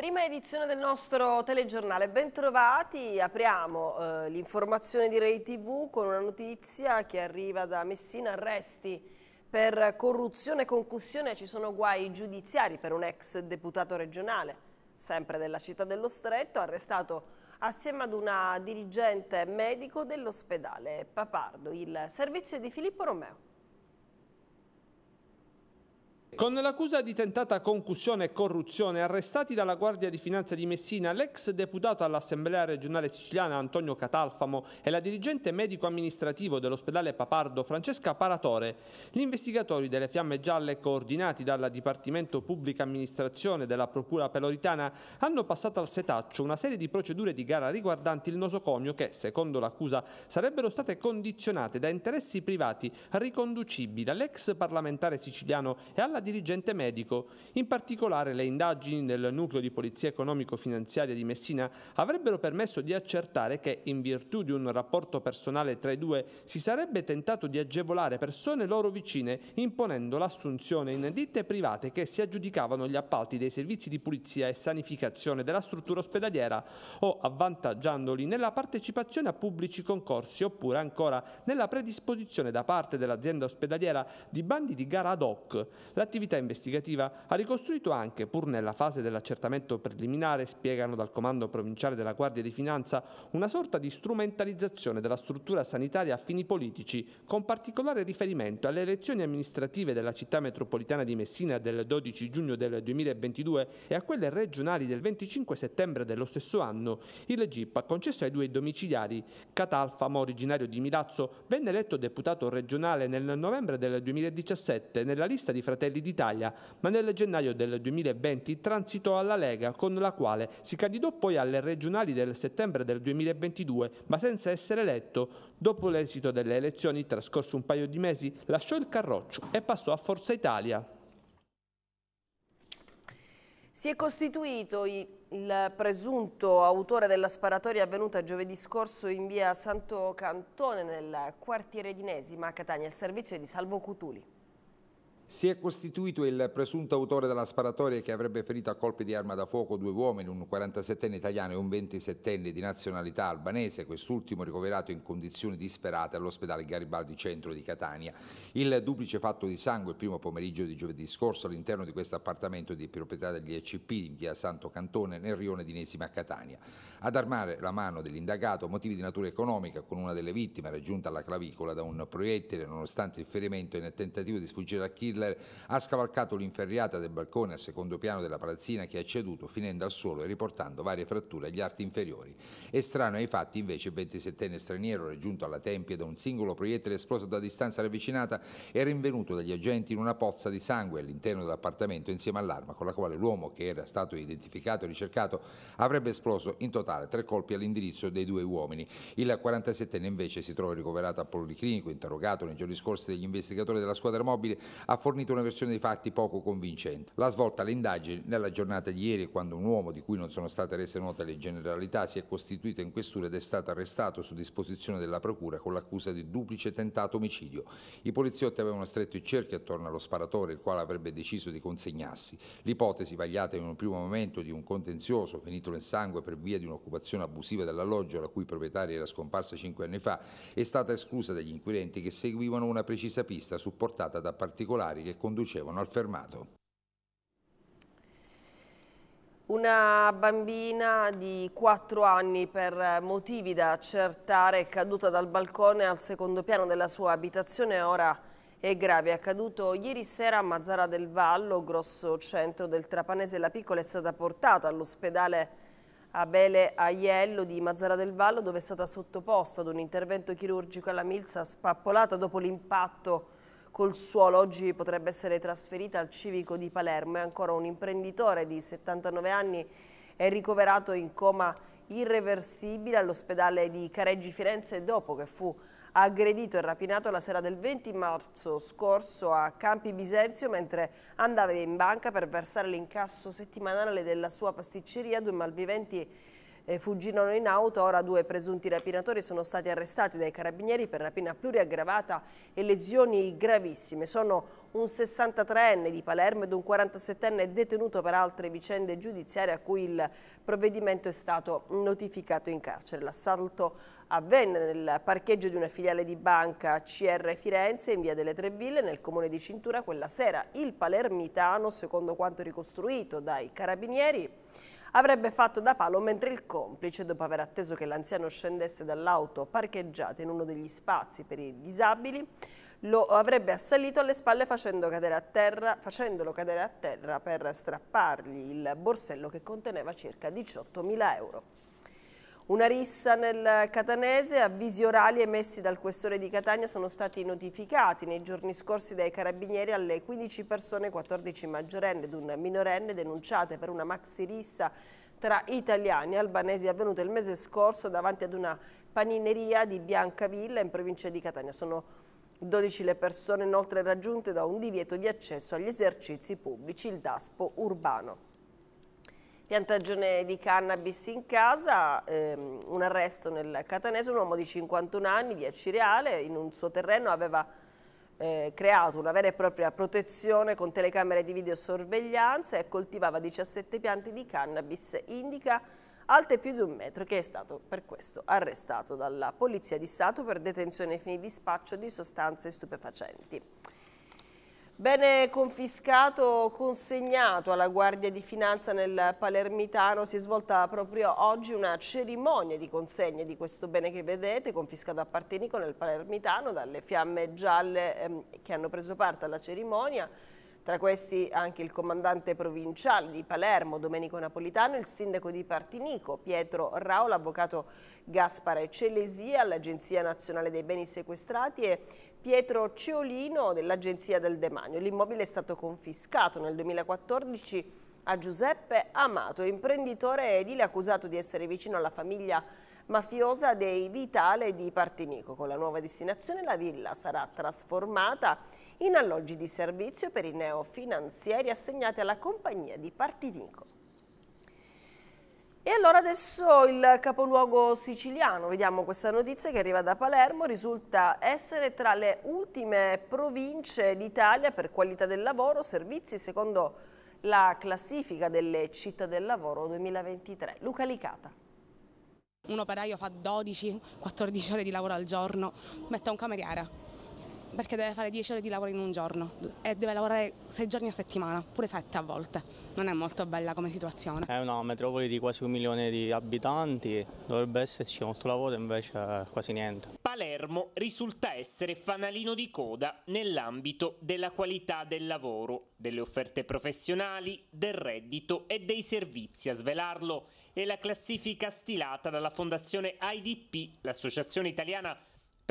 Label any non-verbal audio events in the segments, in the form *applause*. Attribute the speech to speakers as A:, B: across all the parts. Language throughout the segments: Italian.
A: Prima edizione del nostro telegiornale, bentrovati, apriamo eh, l'informazione di Rei TV con una notizia che arriva da Messina, arresti per corruzione e concussione, ci sono guai giudiziari per un ex deputato regionale, sempre della città dello Stretto, arrestato assieme ad una dirigente medico dell'ospedale Papardo, il servizio di Filippo Romeo.
B: Con l'accusa di tentata concussione e corruzione arrestati dalla Guardia di Finanza di Messina l'ex deputato all'Assemblea regionale siciliana Antonio Catalfamo e la dirigente medico-amministrativo dell'ospedale Papardo Francesca Paratore, gli investigatori delle Fiamme Gialle coordinati dal Dipartimento Pubblica Amministrazione della Procura Peloritana hanno passato al setaccio una serie di procedure di gara riguardanti il nosocomio che, secondo l'accusa, sarebbero state condizionate da interessi privati riconducibili all'ex parlamentare siciliano e alla dirigente medico. In particolare le indagini del nucleo di polizia economico-finanziaria di Messina avrebbero permesso di accertare che, in virtù di un rapporto personale tra i due, si sarebbe tentato di agevolare persone loro vicine imponendo l'assunzione in ditte private che si aggiudicavano gli appalti dei servizi di pulizia e sanificazione della struttura ospedaliera o avvantaggiandoli nella partecipazione a pubblici concorsi oppure ancora nella predisposizione da parte dell'azienda ospedaliera di bandi di gara ad hoc. La L'attività investigativa ha ricostruito anche, pur nella fase dell'accertamento preliminare, spiegano dal Comando Provinciale della Guardia di Finanza, una sorta di strumentalizzazione della struttura sanitaria a fini politici, con particolare riferimento alle elezioni amministrative della città metropolitana di Messina del 12 giugno del 2022 e a quelle regionali del 25 settembre dello stesso anno, il GIP ha concesso ai due domiciliari Catalfamo, originario di Milazzo, venne eletto deputato regionale nel novembre del 2017 nella lista di Fratelli Campioni d'Italia, ma nel gennaio del 2020 transitò alla Lega, con la quale si candidò poi alle regionali del settembre del 2022, ma senza essere eletto. Dopo l'esito delle elezioni, trascorso un paio di mesi, lasciò il Carroccio e passò a Forza Italia.
A: Si è costituito il presunto autore della sparatoria avvenuta giovedì scorso in via Santo Cantone nel quartiere di Nesima a Catania, al servizio di Salvo Cutuli.
C: Si è costituito il presunto autore della sparatoria che avrebbe ferito a colpi di arma da fuoco due uomini, un 47enne italiano e un 27enne di nazionalità albanese, quest'ultimo ricoverato in condizioni disperate all'ospedale Garibaldi Centro di Catania. Il duplice fatto di sangue il primo pomeriggio di giovedì scorso all'interno di questo appartamento di proprietà degli ECP in via Santo Cantone nel rione di Nesima a Catania. Ad armare la mano dell'indagato motivi di natura economica con una delle vittime raggiunta alla clavicola da un proiettile nonostante il ferimento e nel tentativo di sfuggire a kill Miller ha scavalcato l'inferriata del balcone al secondo piano della palazzina che ha ceduto finendo al suolo e riportando varie fratture agli arti inferiori. Estraneo ai fatti invece il 27enne straniero raggiunto alla tempia da un singolo proiettile esploso da distanza ravvicinata era rinvenuto dagli agenti in una pozza di sangue all'interno dell'appartamento insieme all'arma con la quale l'uomo che era stato identificato e ricercato avrebbe esploso in totale tre colpi all'indirizzo dei due uomini. Il 47enne invece si trova ricoverato al policlinico interrogato nei giorni scorsi dagli investigatori della squadra mobile ha fornito fornito una versione dei fatti poco convincente. La svolta alle indagini nella giornata di ieri, quando un uomo di cui non sono state rese note le generalità si è costituito in questura ed è stato arrestato su disposizione della Procura con l'accusa di duplice tentato omicidio. I poliziotti avevano stretto i cerchi attorno allo sparatore, il quale avrebbe deciso di consegnarsi. L'ipotesi vagliata in un primo momento di un contenzioso finito nel sangue per via di un'occupazione abusiva dell'alloggio, la cui proprietaria era scomparsa cinque anni fa, è stata esclusa dagli inquirenti che seguivano una precisa pista supportata da particolari militari che conducevano al fermato.
A: Una bambina di 4 anni per motivi da accertare è caduta dal balcone al secondo piano della sua abitazione ora è grave. È accaduto ieri sera a Mazzara del Vallo, grosso centro del Trapanese. La piccola è stata portata all'ospedale Abele Aiello di Mazzara del Vallo dove è stata sottoposta ad un intervento chirurgico alla milza spappolata dopo l'impatto col suolo. Oggi potrebbe essere trasferita al civico di Palermo. È ancora un imprenditore di 79 anni, è ricoverato in coma irreversibile all'ospedale di Careggi Firenze dopo che fu aggredito e rapinato la sera del 20 marzo scorso a Campi Bisenzio mentre andava in banca per versare l'incasso settimanale della sua pasticceria. Due malviventi fuggirono in auto, ora due presunti rapinatori sono stati arrestati dai carabinieri per rapina pluriaggravata e lesioni gravissime. Sono un 63enne di Palermo ed un 47enne detenuto per altre vicende giudiziarie a cui il provvedimento è stato notificato in carcere. L'assalto avvenne nel parcheggio di una filiale di banca CR Firenze in via delle Tre Ville nel comune di Cintura quella sera. Il palermitano, secondo quanto ricostruito dai carabinieri, avrebbe fatto da palo mentre il complice, dopo aver atteso che l'anziano scendesse dall'auto parcheggiata in uno degli spazi per i disabili, lo avrebbe assalito alle spalle facendo cadere terra, facendolo cadere a terra per strappargli il borsello che conteneva circa 18.000 euro. Una rissa nel Catanese, avvisi orali emessi dal questore di Catania sono stati notificati nei giorni scorsi dai carabinieri alle 15 persone, 14 maggiorenne ed un minorenne denunciate per una maxi rissa tra italiani e albanesi avvenuta il mese scorso davanti ad una panineria di Biancavilla in provincia di Catania. Sono 12 le persone inoltre raggiunte da un divieto di accesso agli esercizi pubblici, il DASPO urbano piantagione di cannabis in casa, ehm, un arresto nel Catanese, un uomo di 51 anni di Acireale in un suo terreno aveva eh, creato una vera e propria protezione con telecamere di videosorveglianza e coltivava 17 piante di cannabis indica alte più di un metro che è stato per questo arrestato dalla Polizia di Stato per detenzione ai fini di spaccio di sostanze stupefacenti. Bene confiscato, consegnato alla Guardia di Finanza nel Palermitano, si è svolta proprio oggi una cerimonia di consegne di questo bene che vedete, confiscato a Partenico nel Palermitano dalle fiamme gialle ehm, che hanno preso parte alla cerimonia. Tra questi anche il comandante provinciale di Palermo, Domenico Napolitano, il sindaco di Partinico, Pietro Rao, l'avvocato Gaspare Celesia, l'Agenzia Nazionale dei Beni Sequestrati e Pietro Ceolino dell'Agenzia del Demanio. L'immobile è stato confiscato nel 2014 a Giuseppe Amato, imprenditore edile accusato di essere vicino alla famiglia mafiosa dei Vitale di Partinico. Con la nuova destinazione la villa sarà trasformata in alloggi di servizio per i neofinanzieri assegnati alla compagnia di Partinico. E allora adesso il capoluogo siciliano, vediamo questa notizia che arriva da Palermo, risulta essere tra le ultime province d'Italia per qualità del lavoro, servizi secondo la classifica delle città del lavoro 2023. Luca
B: Licata un operaio fa 12-14 ore di lavoro al giorno, metta un cameriere perché deve fare 10 ore di lavoro in un giorno e deve lavorare 6 giorni a settimana, pure 7 a volte. Non è molto bella come situazione.
D: È eh, una metropoli di quasi un milione di abitanti, dovrebbe esserci molto lavoro, invece eh, quasi niente.
B: Palermo
E: risulta essere fanalino di coda nell'ambito della qualità del lavoro, delle offerte professionali, del reddito e dei servizi. A svelarlo è la classifica stilata dalla Fondazione IDP, l'Associazione Italiana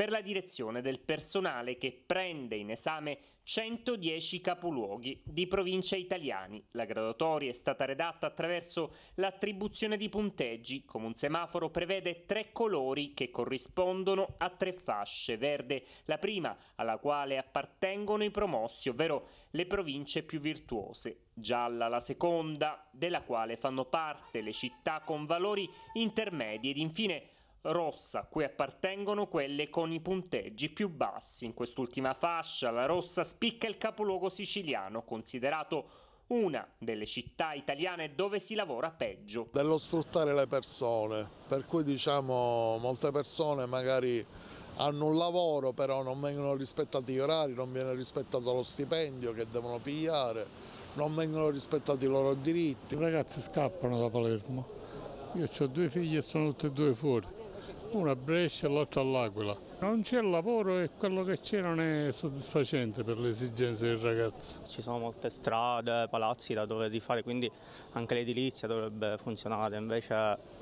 E: per la direzione del personale che prende in esame 110 capoluoghi di provincia italiani. La graduatoria è stata redatta attraverso l'attribuzione di punteggi, come un semaforo prevede tre colori che corrispondono a tre fasce verde, la prima alla quale appartengono i promossi, ovvero le province più virtuose, gialla la seconda, della quale fanno parte le città con valori intermedi ed infine rossa, cui appartengono quelle con i punteggi più bassi. In quest'ultima fascia la rossa spicca il capoluogo siciliano, considerato una delle città italiane dove si lavora peggio.
F: Dello sfruttare le persone, per cui diciamo molte persone magari hanno un lavoro però non vengono rispettati gli orari, non viene rispettato lo stipendio che devono pigliare, non vengono rispettati i loro diritti. I ragazzi scappano da Palermo, io
D: ho due figli e sono tutti e due fuori una Brescia e l'altra all'Aquila. Non c'è lavoro e quello che c'è non è soddisfacente per le esigenze del ragazzo. Ci sono molte strade, palazzi da dover rifare, quindi anche l'edilizia dovrebbe funzionare, invece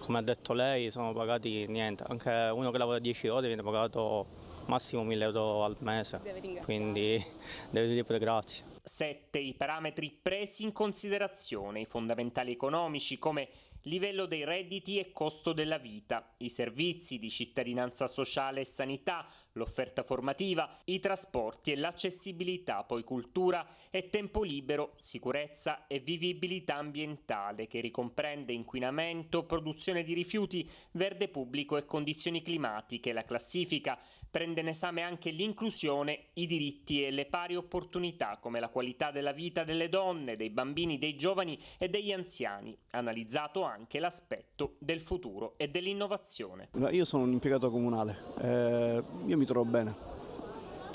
D: come ha detto lei sono pagati niente, anche uno che lavora 10 ore viene pagato
E: massimo 1000 euro al mese, quindi deve dire pure grazie. 7. I parametri presi in considerazione, i fondamentali economici come livello dei redditi e costo della vita, i servizi di cittadinanza sociale e sanità, l'offerta formativa, i trasporti e l'accessibilità, poi cultura e tempo libero, sicurezza e vivibilità ambientale che ricomprende inquinamento, produzione di rifiuti, verde pubblico e condizioni climatiche. La classifica prende in esame anche l'inclusione, i diritti e le pari opportunità come la qualità della vita delle donne, dei bambini, dei giovani e degli anziani, analizzato anche l'aspetto del futuro e dell'innovazione.
D: Io sono un impiegato comunale, eh, io mi mi trovo bene,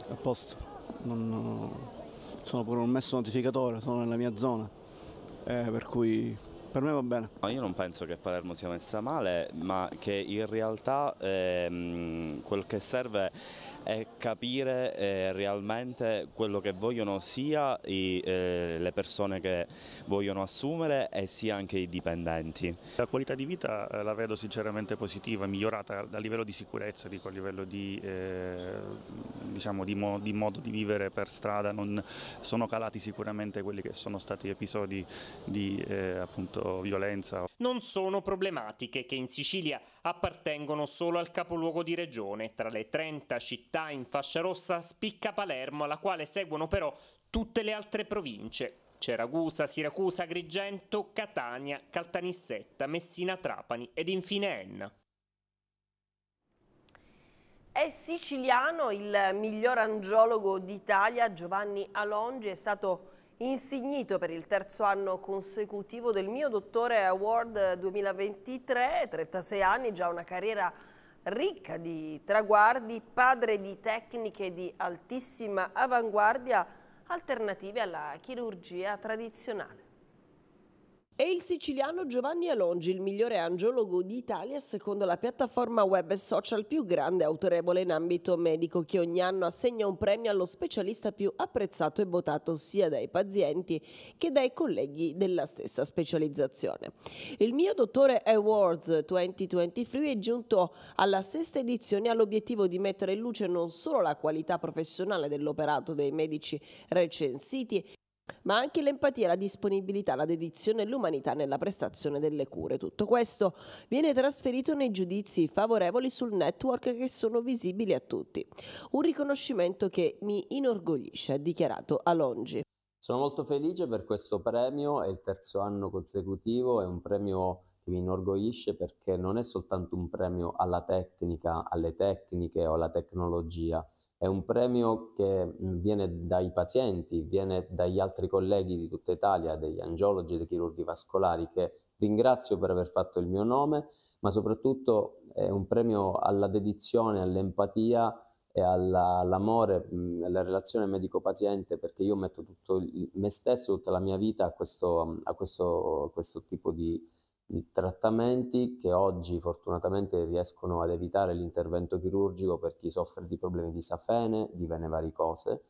D: a posto. Non, eh, sono pure un messo notificatore, sono nella mia zona, eh, per cui per me va bene. No, io non penso che Palermo sia messa male, ma che in realtà ehm, quel che serve è capire eh, realmente quello che vogliono sia i, eh, le persone che vogliono assumere e sia anche i dipendenti. La qualità di
E: vita eh, la vedo sinceramente positiva, migliorata dal livello di sicurezza, dico, a livello di, eh, diciamo, di, mo di modo di vivere per strada, non sono calati sicuramente
A: quelli che sono stati episodi di eh, appunto, violenza.
E: Non sono problematiche che in Sicilia appartengono solo al capoluogo di regione, tra le 30 città città in fascia rossa spicca Palermo, alla quale seguono però tutte le altre province. Ceragusa, Siracusa, Agrigento, Catania, Caltanissetta, Messina, Trapani ed infine Enna.
A: È siciliano il miglior angiologo d'Italia, Giovanni Alongi, è stato insignito per il terzo anno consecutivo del mio dottore Award 2023, 36 anni, già una carriera ricca di traguardi, padre di tecniche di altissima avanguardia alternative alla chirurgia tradizionale. E il siciliano Giovanni Alongi, il migliore angiologo d'Italia secondo la piattaforma web e social più grande e autorevole in ambito medico che ogni anno assegna un premio allo specialista più apprezzato e votato sia dai pazienti che dai colleghi della stessa specializzazione. Il mio dottore Awards 2023 è giunto alla sesta edizione all'obiettivo di mettere in luce non solo la qualità professionale dell'operato dei medici recensiti, ma anche l'empatia, la disponibilità, la dedizione e l'umanità nella prestazione delle cure. Tutto questo viene trasferito nei giudizi favorevoli sul network che sono visibili a tutti. Un riconoscimento che mi inorgoglisce, ha dichiarato Alongi.
G: Sono molto felice per questo premio, è il terzo anno consecutivo, è un premio che mi inorgoglisce perché non è soltanto un premio alla tecnica, alle tecniche o alla tecnologia, è un premio che viene dai pazienti, viene dagli altri colleghi di tutta Italia, degli angiologi dei chirurghi vascolari che ringrazio per aver fatto il mio nome, ma soprattutto è un premio alla dedizione, all'empatia e all'amore, alla relazione medico-paziente, perché io metto tutto il, me stesso, tutta la mia vita a questo, a questo, a questo tipo di, di trattamenti che oggi fortunatamente riescono ad evitare l'intervento chirurgico per chi soffre di problemi di safene, di vene varicose.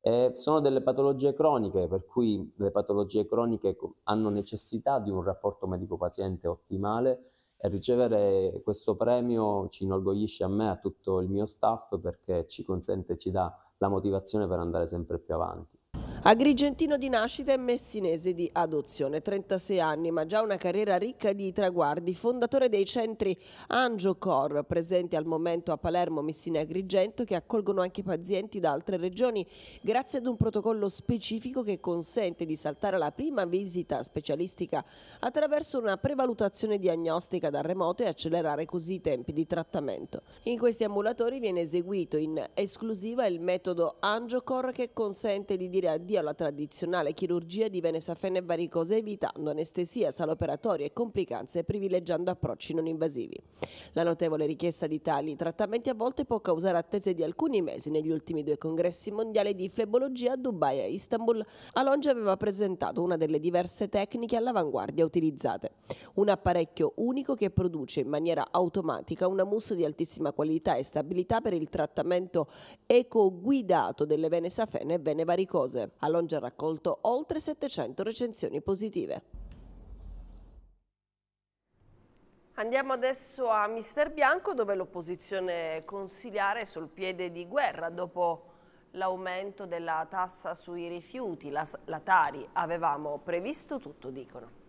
G: E sono delle patologie croniche, per cui le patologie croniche hanno necessità di un rapporto medico-paziente ottimale e ricevere questo premio ci inorgoglisce a me, e a tutto il mio staff, perché ci consente, ci dà la motivazione per andare sempre più avanti.
A: Agrigentino di nascita e messinese di adozione, 36 anni, ma già una carriera ricca di traguardi, fondatore dei centri Angiocor, presenti al momento a Palermo, Messina e Agrigento, che accolgono anche pazienti da altre regioni, grazie ad un protocollo specifico che consente di saltare la prima visita specialistica attraverso una prevalutazione diagnostica da remoto e accelerare così i tempi di trattamento. In questi ambulatori viene eseguito in esclusiva il metodo Angiocor che consente di dire addio rimedi alla tradizionale chirurgia di venesafene safene varicose evitando anestesia, saloperatorie e complicanze privilegiando approcci non invasivi. La notevole richiesta di tali trattamenti a volte può causare attese di alcuni mesi negli ultimi due congressi mondiali di flebologia a Dubai e Istanbul. Alonge aveva presentato una delle diverse tecniche all'avanguardia utilizzate. Un apparecchio unico che produce in maniera automatica una mousse di altissima qualità e stabilità per il trattamento eco guidato delle vene safene e vene varicose. A Longe ha raccolto oltre 700 recensioni positive. Andiamo adesso a Mister Bianco dove l'opposizione consigliare è sul piede di guerra dopo l'aumento della tassa sui rifiuti, la, la Tari. Avevamo previsto tutto, dicono.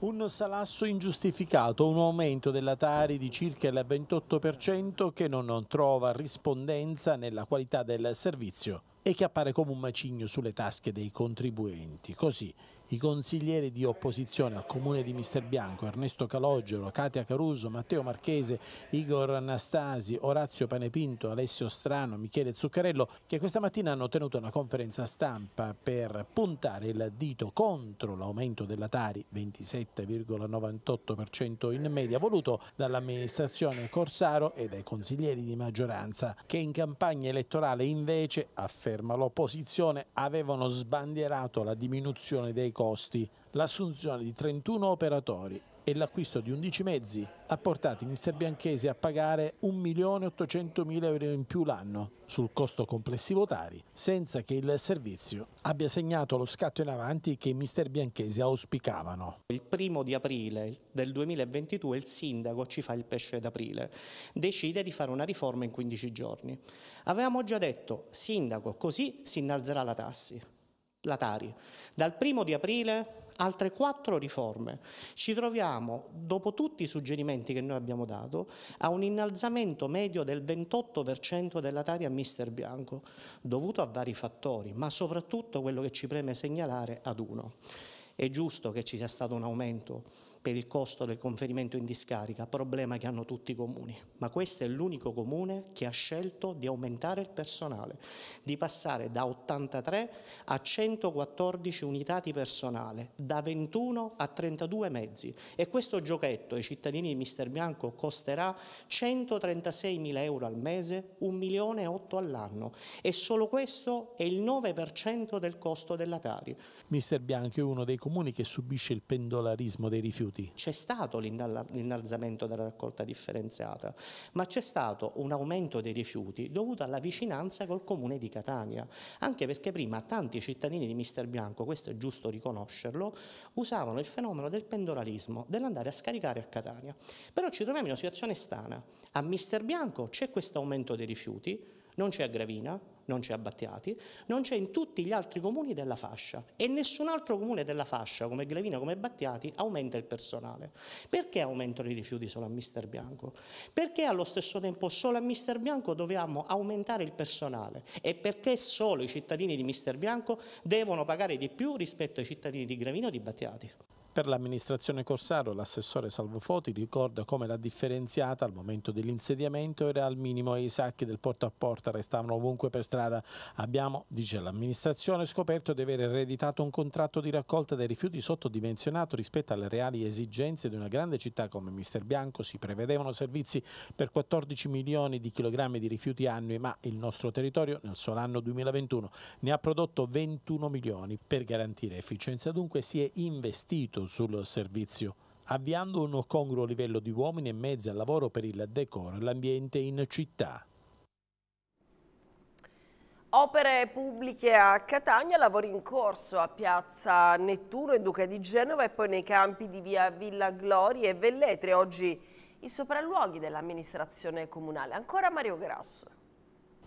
H: Un salasso ingiustificato, un aumento della Tari di circa il 28% che non trova rispondenza nella qualità del servizio e che appare come un macigno sulle tasche dei contribuenti. Così i consiglieri di opposizione al comune di Mister Bianco, Ernesto Calogero, Katia Caruso, Matteo Marchese, Igor Anastasi, Orazio Panepinto, Alessio Strano, Michele Zuccarello, che questa mattina hanno tenuto una conferenza stampa per puntare il dito contro l'aumento della Tari 27,98% in media voluto dall'amministrazione Corsaro e dai consiglieri di maggioranza, che in campagna elettorale invece, afferma l'opposizione, avevano sbandierato la diminuzione dei costi, l'assunzione di 31 operatori e l'acquisto di 11 mezzi ha portato i mister bianchesi a pagare 1.800.000 euro in più l'anno sul costo complessivo Tari, senza che il servizio abbia segnato lo scatto in avanti che i mister bianchesi auspicavano.
D: Il primo di aprile del 2022 il sindaco ci fa il pesce d'aprile, decide di fare una riforma in 15 giorni. Avevamo già detto, sindaco, così si innalzerà la tassi la Tari. Dal primo di aprile altre quattro riforme. Ci troviamo, dopo tutti i suggerimenti che noi abbiamo dato, a un innalzamento medio del 28% della Tari a Mister Bianco, dovuto a vari fattori, ma soprattutto quello che ci preme segnalare ad uno. È giusto che ci sia stato un aumento per il costo del conferimento in discarica, problema che hanno tutti i comuni, ma questo è l'unico comune che ha scelto di aumentare il personale, di passare da 83 a 114 unità di personale, da 21 a 32 mezzi e questo giochetto ai cittadini di Mister Bianco costerà 136 mila euro al mese, 1 milione e 8 all'anno e solo questo è il 9% del costo della Tari. Mister Bianco è uno dei comuni che subisce il pendolarismo dei rifiuti tutti. C'è stato l'innalzamento della raccolta differenziata, ma c'è stato un aumento dei rifiuti dovuto alla vicinanza col comune di Catania, anche perché prima tanti cittadini di Mister Bianco, questo è giusto riconoscerlo, usavano il fenomeno del pendolarismo, dell'andare a scaricare a Catania. Però ci troviamo in una situazione strana. A Mister Bianco c'è questo aumento dei rifiuti, non c'è a Gravina, non c'è a Battiati, non c'è in tutti gli altri comuni della fascia e nessun altro comune della fascia come Gravina, come Battiati aumenta il personale. Perché aumentano i rifiuti solo a Mister Bianco? Perché allo stesso tempo solo a Mister Bianco dobbiamo aumentare il personale e perché solo i cittadini di Mister Bianco devono pagare di più rispetto ai cittadini di Gravina o di Battiati?
H: Per l'amministrazione Corsaro l'assessore Salvofoti ricorda come la differenziata al momento dell'insediamento era al minimo e i sacchi del porta a porta restavano ovunque per strada. Abbiamo, dice l'amministrazione, scoperto di aver ereditato un contratto di raccolta dei rifiuti sottodimensionato rispetto alle reali esigenze di una grande città come Mister Bianco. Si prevedevano servizi per 14 milioni di chilogrammi di rifiuti annui, ma il nostro territorio nel solo anno 2021 ne ha prodotto 21 milioni. Per garantire efficienza dunque si è investito sul servizio, avviando un congruo livello di uomini e mezzi al lavoro per il decoro e l'ambiente in città.
A: Opere pubbliche a Catania, lavori in corso a Piazza Nettuno e Duca di Genova e poi nei campi di via Villa Glori e Velletri. Oggi i sopralluoghi dell'amministrazione comunale. Ancora Mario Grasso.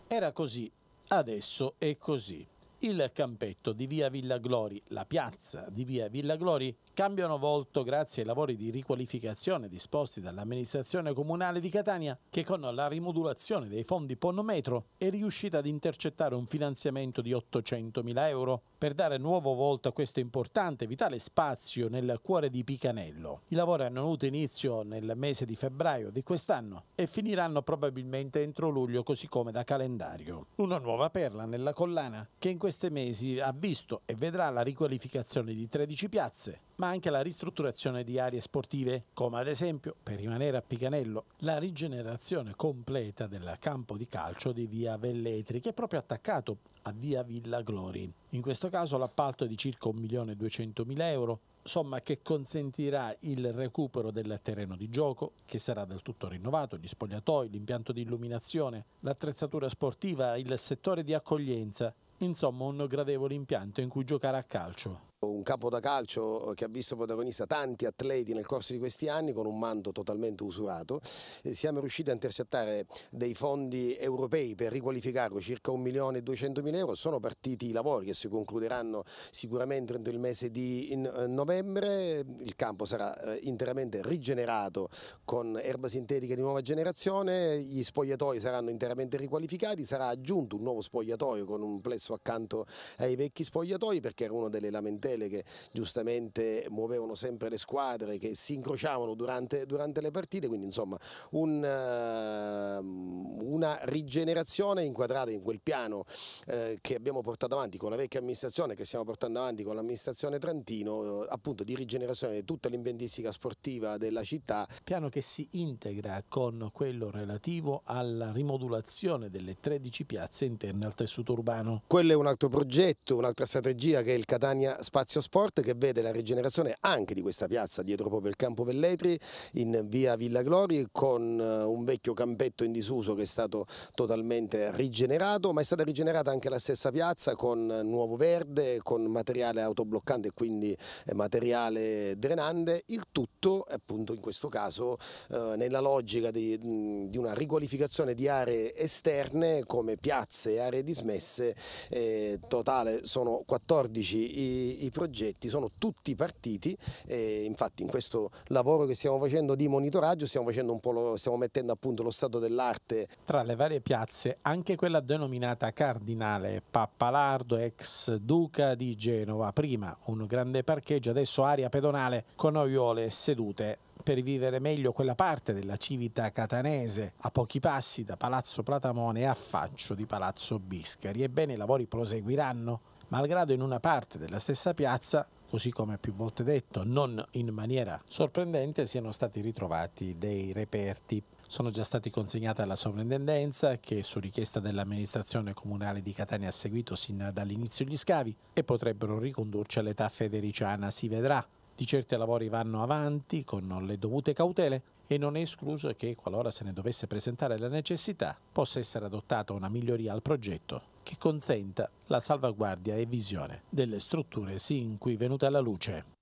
H: Era così, adesso è così. Il campetto di via Villa Glori, la piazza di via Villa Glori cambiano volto grazie ai lavori di riqualificazione disposti dall'amministrazione comunale di Catania che con la rimodulazione dei fondi Ponometro è riuscita ad intercettare un finanziamento di 800.000 euro per dare nuovo volto a questo importante e vitale spazio nel cuore di Picanello. I lavori hanno avuto inizio nel mese di febbraio di quest'anno e finiranno probabilmente entro luglio così come da calendario. Una nuova perla nella collana che in questi mesi ha visto e vedrà la riqualificazione di 13 piazze, ma anche la ristrutturazione di aree sportive, come ad esempio, per rimanere a Picanello, la rigenerazione completa del campo di calcio di via Velletri, che è proprio attaccato a via Villa Glori. In questo caso l'appalto è di circa 1.200.000 euro, somma che consentirà il recupero del terreno di gioco, che sarà del tutto rinnovato, gli spogliatoi, l'impianto di illuminazione, l'attrezzatura sportiva, il settore di accoglienza, insomma un gradevole impianto in cui giocare a calcio.
F: Un campo da calcio che ha visto protagonista tanti atleti nel corso di questi anni con un mando totalmente usurato. Eh, siamo riusciti a intercettare dei fondi europei per riqualificarlo, circa 1 milione e 200 mila euro. Sono partiti i lavori che si concluderanno sicuramente entro il mese di eh, novembre. Il campo sarà eh, interamente rigenerato con erba sintetica di nuova generazione, gli spogliatoi saranno interamente riqualificati, sarà aggiunto un nuovo spogliatoio con un plesso accanto ai vecchi spogliatoi perché era una delle lamentele Stelle che giustamente muovevano sempre le squadre, che si incrociavano durante, durante le partite, quindi insomma un, ehm, una rigenerazione inquadrata in quel piano eh, che abbiamo portato avanti con la vecchia amministrazione, che stiamo portando avanti con l'amministrazione Trantino, eh, appunto di rigenerazione di tutta l'inventistica sportiva della città. Piano
H: che si integra con quello relativo alla rimodulazione delle 13 piazze interne al tessuto urbano.
F: Quello è un altro progetto, un'altra strategia che è il Catania Spazio Spazio Sport che vede la rigenerazione anche di questa piazza dietro proprio il campo Velletri in via Villa Glori con eh, un vecchio campetto in disuso che è stato totalmente rigenerato ma è stata rigenerata anche la stessa piazza con nuovo verde, con materiale autobloccante e quindi eh, materiale drenante, il tutto appunto in questo caso eh, nella logica di, di, una riqualificazione di aree esterne come piazze e aree dismesse, eh, totale sono 14 i, i progetti sono tutti partiti e infatti in questo lavoro che stiamo facendo di monitoraggio stiamo, facendo lo, stiamo mettendo a punto lo stato dell'arte.
H: Tra le varie piazze anche quella denominata Cardinale Pappalardo, ex duca di Genova, prima un grande parcheggio, adesso aria pedonale con oiole sedute per vivere meglio quella parte della civita catanese, a pochi passi da Palazzo Platamone a faccio di Palazzo Biscari. Ebbene, i lavori proseguiranno malgrado in una parte della stessa piazza così come più volte detto, non in maniera sorprendente, siano stati ritrovati dei reperti. Sono già stati consegnati alla sovrintendenza che su richiesta dell'amministrazione comunale di Catania ha seguito sin dall'inizio gli scavi e potrebbero ricondurci all'età federiciana, si vedrà. Di certi lavori vanno avanti con le dovute cautele e non è escluso che, qualora se ne dovesse presentare la necessità, possa essere adottata una miglioria al progetto che consenta la salvaguardia e visione delle strutture sin qui venute alla luce.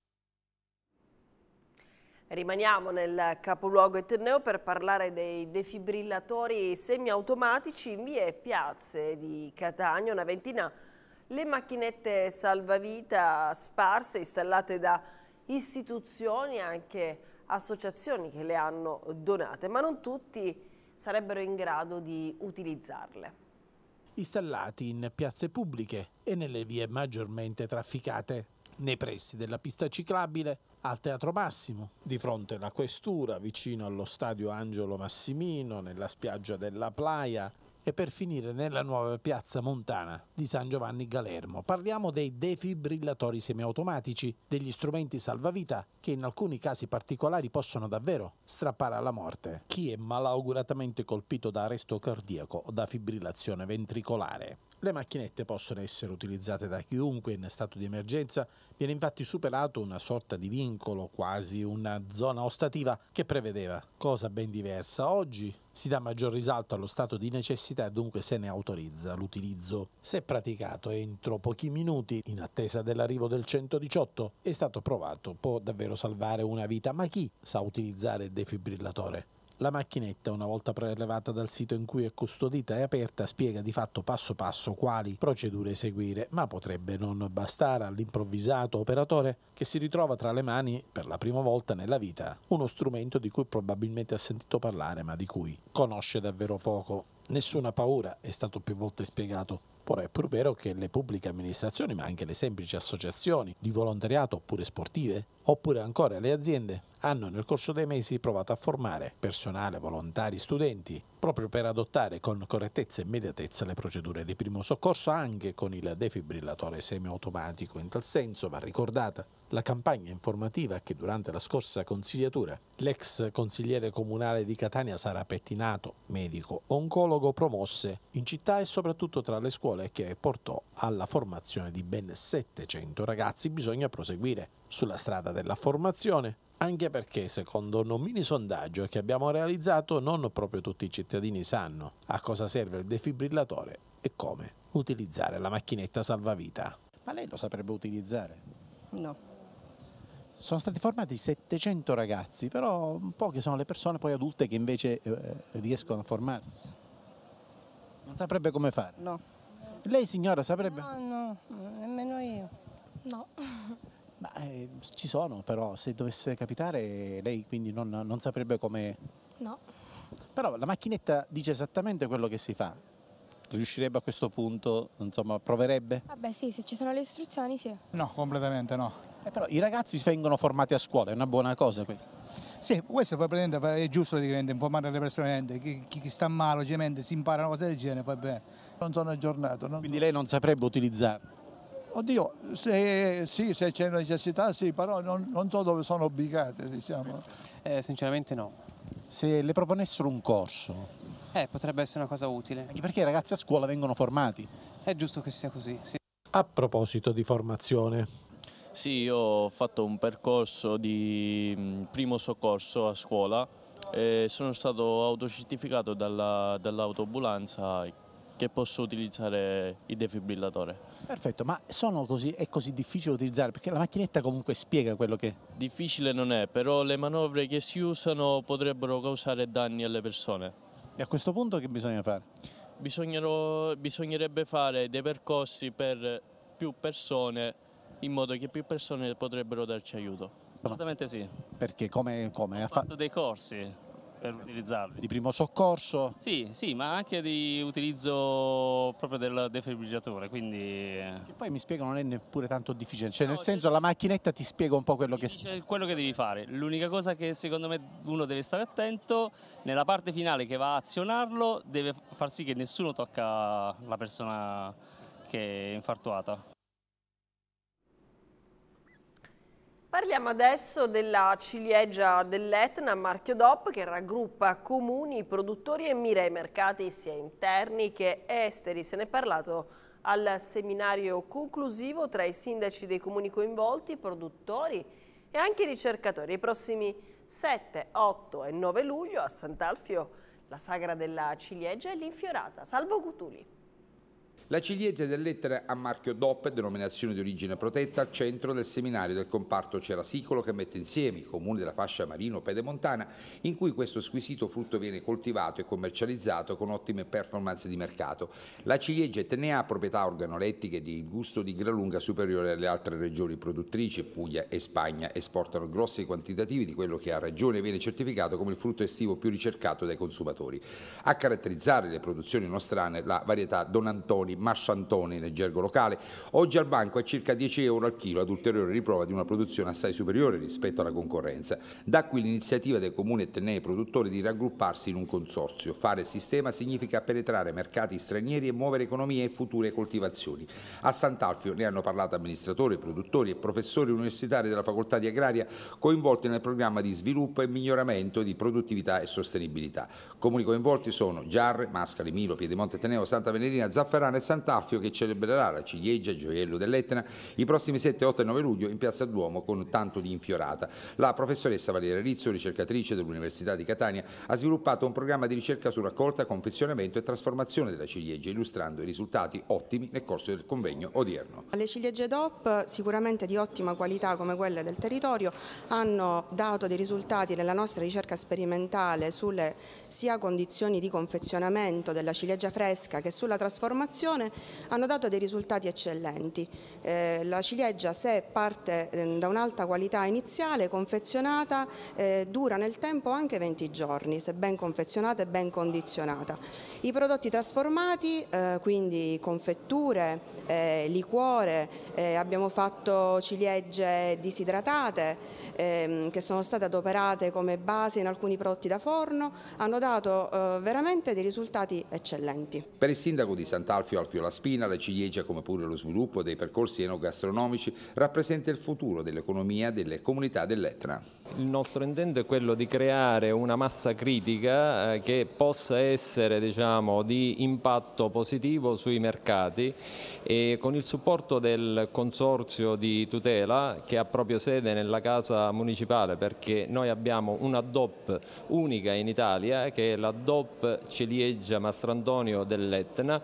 A: Rimaniamo nel capoluogo etneo per parlare dei defibrillatori semiautomatici in vie e piazze di Catania, una ventina le macchinette salvavita sparse installate da istituzioni e anche associazioni che le hanno donate, ma non tutti sarebbero in grado di utilizzarle
H: installati in piazze pubbliche e nelle vie maggiormente trafficate nei pressi della pista ciclabile, al Teatro Massimo, di fronte alla questura, vicino allo stadio Angelo Massimino, nella spiaggia della Playa, e per finire nella nuova piazza montana di San Giovanni Galermo. Parliamo dei defibrillatori semiautomatici, degli strumenti salvavita che in alcuni casi particolari possono davvero strappare alla morte chi è malauguratamente colpito da arresto cardiaco o da fibrillazione ventricolare. Le macchinette possono essere utilizzate da chiunque in stato di emergenza, viene infatti superato una sorta di vincolo, quasi una zona ostativa che prevedeva, cosa ben diversa oggi, si dà maggior risalto allo stato di necessità e dunque se ne autorizza l'utilizzo. Se praticato entro pochi minuti, in attesa dell'arrivo del 118, è stato provato, può davvero salvare una vita, ma chi sa utilizzare il defibrillatore? La macchinetta, una volta prelevata dal sito in cui è custodita e aperta, spiega di fatto passo passo quali procedure seguire, ma potrebbe non bastare all'improvvisato operatore che si ritrova tra le mani per la prima volta nella vita uno strumento di cui probabilmente ha sentito parlare, ma di cui conosce davvero poco. Nessuna paura, è stato più volte spiegato. Ora è pur vero che le pubbliche amministrazioni, ma anche le semplici associazioni di volontariato oppure sportive, Oppure ancora le aziende hanno nel corso dei mesi provato a formare personale, volontari, studenti, proprio per adottare con correttezza e immediatezza le procedure di primo soccorso anche con il defibrillatore semiautomatico. In tal senso va ricordata la campagna informativa che durante la scorsa consigliatura l'ex consigliere comunale di Catania Sara Pettinato, medico oncologo, promosse in città e soprattutto tra le scuole che portò alla formazione di ben 700 ragazzi. Bisogna proseguire sulla strada della formazione, anche perché secondo un mini sondaggio che abbiamo realizzato non proprio tutti i cittadini sanno a cosa serve il defibrillatore e come utilizzare la macchinetta salvavita. Ma lei lo saprebbe utilizzare? No. Sono stati formati 700 ragazzi, però poche sono le persone poi adulte che invece eh, riescono a formarsi. Non saprebbe come fare? No. Lei signora saprebbe?
D: No, no, nemmeno io. No. *laughs*
H: Ma, eh, ci sono però, se dovesse capitare lei quindi non, non saprebbe come...
B: No. Però
H: la macchinetta dice esattamente quello che si fa. Riuscirebbe a questo punto, insomma, proverebbe?
B: Vabbè sì, se ci sono le istruzioni sì.
H: No, completamente no. Eh, però i ragazzi vengono formati a scuola, è una buona cosa questa.
B: Sì, questo è giusto informare le persone, chi, chi sta male, ovviamente si impara una cosa del genere, va bene. Non sono aggiornato. Non...
H: Quindi lei non saprebbe utilizzarlo?
B: Oddio, se, sì, se
F: c'è necessità sì, però non, non so dove sono ubicate, diciamo. Eh, sinceramente no.
H: Se le proponessero un corso?
F: Eh, potrebbe essere una cosa utile. Anche
H: perché i ragazzi a scuola vengono formati. È giusto che sia così, sì. A proposito di formazione. Sì, io ho fatto un percorso di mm, primo soccorso a scuola e sono stato autocertificato dalla, dall'autoambulanza che posso utilizzare il defibrillatore. Perfetto, ma così, è così difficile utilizzare? Perché la macchinetta comunque spiega quello che... Difficile non è, però le manovre che si usano potrebbero causare danni alle persone. E a questo punto che bisogna fare? Bisognero, bisognerebbe fare dei percorsi per più persone, in modo che più
E: persone potrebbero darci aiuto. Assolutamente sì.
H: Perché? Come? come? Ha fatto
E: dei corsi per utilizzarli.
H: Di primo soccorso?
E: Sì, sì, ma anche di utilizzo proprio del defibrillatore, quindi... Eh. Che
H: poi mi spiego non è neppure tanto difficile, cioè no, nel senso la macchinetta ti spiega un po' quello che... C'è
E: quello che devi fare, l'unica cosa che secondo me uno deve stare attento, nella parte finale che va a azionarlo deve far sì che nessuno tocca la persona che è infartuata
A: Parliamo adesso della ciliegia dell'Etna, marchio DOP, che raggruppa comuni, produttori e mira ai mercati sia interni che esteri. Se ne è parlato al seminario conclusivo tra i sindaci dei comuni coinvolti, produttori e anche ricercatori. I prossimi 7, 8 e 9 luglio a Sant'Alfio, la sagra della ciliegia è l'infiorata. Salvo Cutuli.
C: La ciliegia delle lettere a marchio DOP, denominazione di origine protetta, al centro del seminario del comparto cerasicolo che mette insieme i comuni della fascia marino-pedemontana, in cui questo squisito frutto viene coltivato e commercializzato con ottime performance di mercato. La ciliegia etnea ha proprietà organolettiche di gusto di gran lunga superiore alle altre regioni produttrici, Puglia e Spagna, esportano grossi quantitativi di quello che a ragione viene certificato come il frutto estivo più ricercato dai consumatori. A caratterizzare le produzioni nostrane la varietà Don Antoni Masciantoni nel gergo locale. Oggi al banco è circa 10 euro al chilo, ad ulteriore riprova di una produzione assai superiore rispetto alla concorrenza. Da qui l'iniziativa dei comuni e produttori di raggrupparsi in un consorzio. Fare sistema significa penetrare mercati stranieri e muovere economie e future coltivazioni. A Sant'Alfio ne hanno parlato amministratori, produttori e professori universitari della facoltà di agraria coinvolti nel programma di sviluppo e miglioramento di produttività e sostenibilità. Comuni coinvolti sono Giarre, Mascali, Milo, Piedemonte Teneo, Santa Venerina, Zafferana e Sant'Affio che celebrerà la ciliegia gioiello dell'Etna i prossimi 7, 8 e 9 luglio in Piazza Duomo con tanto di infiorata. La professoressa Valeria Rizzo, ricercatrice dell'Università di Catania, ha sviluppato un programma di ricerca su raccolta, confezionamento e trasformazione della ciliegia, illustrando i risultati ottimi nel corso del convegno odierno.
A: Le ciliegie DOP, sicuramente di ottima qualità come quelle del territorio, hanno dato dei risultati nella nostra ricerca sperimentale sulle sia condizioni di confezionamento della ciliegia fresca che sulla trasformazione produzione hanno dato dei risultati eccellenti. Eh, la ciliegia se parte eh, da un'alta qualità iniziale, confezionata, eh, dura nel tempo anche 20 giorni, se ben confezionata e ben condizionata. I prodotti trasformati, eh, quindi confetture, eh, liquore, eh, abbiamo fatto ciliegie disidratate ehm, che sono state adoperate come base in alcuni prodotti da forno, hanno dato veramente dei risultati eccellenti.
C: Per il sindaco di Sant'Alfio Alfio Laspina, la ciliegia come pure lo sviluppo dei percorsi enogastronomici rappresenta il futuro dell'economia delle comunità dell'Etna.
I: Il nostro intento è quello di creare una massa critica eh, che possa essere diciamo, di impatto positivo sui mercati e con il supporto del consorzio di tutela che ha proprio sede nella casa municipale perché noi abbiamo una DOP unica in Italia che è la DOP Ciliegia Mastrantonio dell'Etna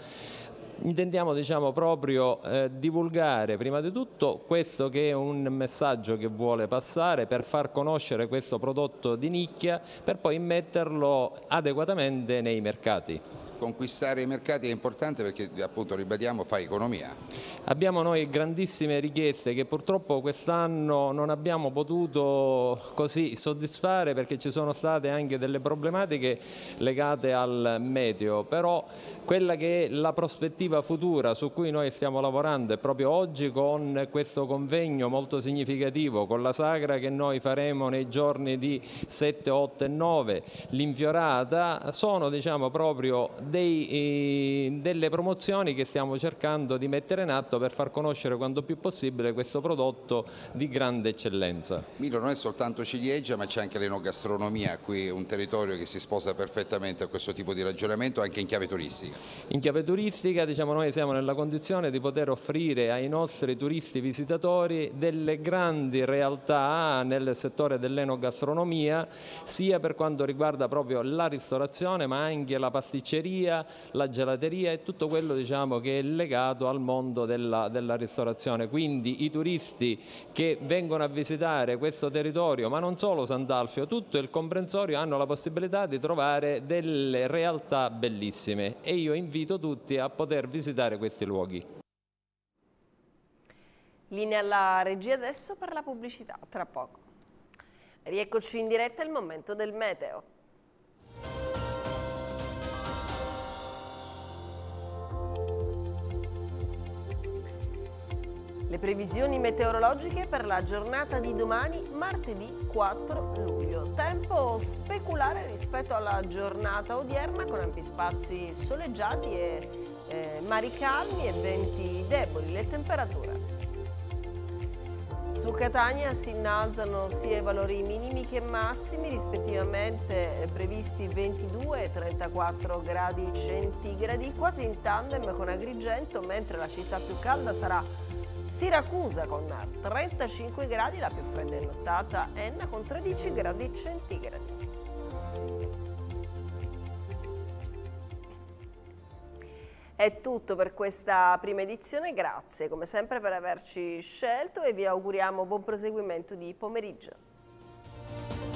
I: intendiamo diciamo, proprio eh, divulgare prima di tutto questo che è un messaggio che vuole passare per far conoscere questo prodotto di nicchia per poi metterlo adeguatamente nei mercati
C: conquistare i mercati è importante perché appunto ribadiamo fa economia.
I: Abbiamo noi grandissime richieste che purtroppo quest'anno non abbiamo potuto così soddisfare perché ci sono state anche delle problematiche legate al meteo, però quella che è la prospettiva futura su cui noi stiamo lavorando è proprio oggi con questo convegno molto significativo, con la sagra che noi faremo nei giorni di 7, 8 e 9, l'infiorata, sono diciamo proprio dei, eh, delle promozioni che stiamo cercando di mettere in atto per far conoscere quanto più possibile questo prodotto di
C: grande eccellenza. Milo non è soltanto ciliegia ma c'è anche l'enogastronomia, qui un territorio che si sposa perfettamente a questo tipo di ragionamento anche in chiave turistica. In chiave turistica
I: diciamo, noi siamo nella condizione di poter offrire ai nostri turisti visitatori delle grandi realtà nel settore dell'enogastronomia sia per quanto riguarda proprio la ristorazione ma anche la pasticceria pasticceria, la gelateria e tutto quello diciamo, che è legato al mondo della, della ristorazione. Quindi i turisti che vengono a visitare questo territorio, ma non solo Sant'Alfio, tutto il comprensorio hanno la possibilità di trovare delle realtà bellissime e io invito tutti a poter visitare questi luoghi.
A: Linea alla regia adesso per la pubblicità, tra poco. Rieccoci in diretta il momento del meteo. Le previsioni meteorologiche per la giornata di domani, martedì 4 luglio. Tempo speculare rispetto alla giornata odierna con ampi spazi soleggiati e eh, mari calmi e venti deboli. Le temperature. Su Catania si innalzano sia i valori minimi che massimi, rispettivamente previsti 22 e 34 gradi centigradi, quasi in tandem con Agrigento, mentre la città più calda sarà Siracusa con 35 gradi, la più fredda in nottata, Enna con 13 gradi centigradi. È tutto per questa prima edizione, grazie come sempre per averci scelto e vi auguriamo buon proseguimento di pomeriggio.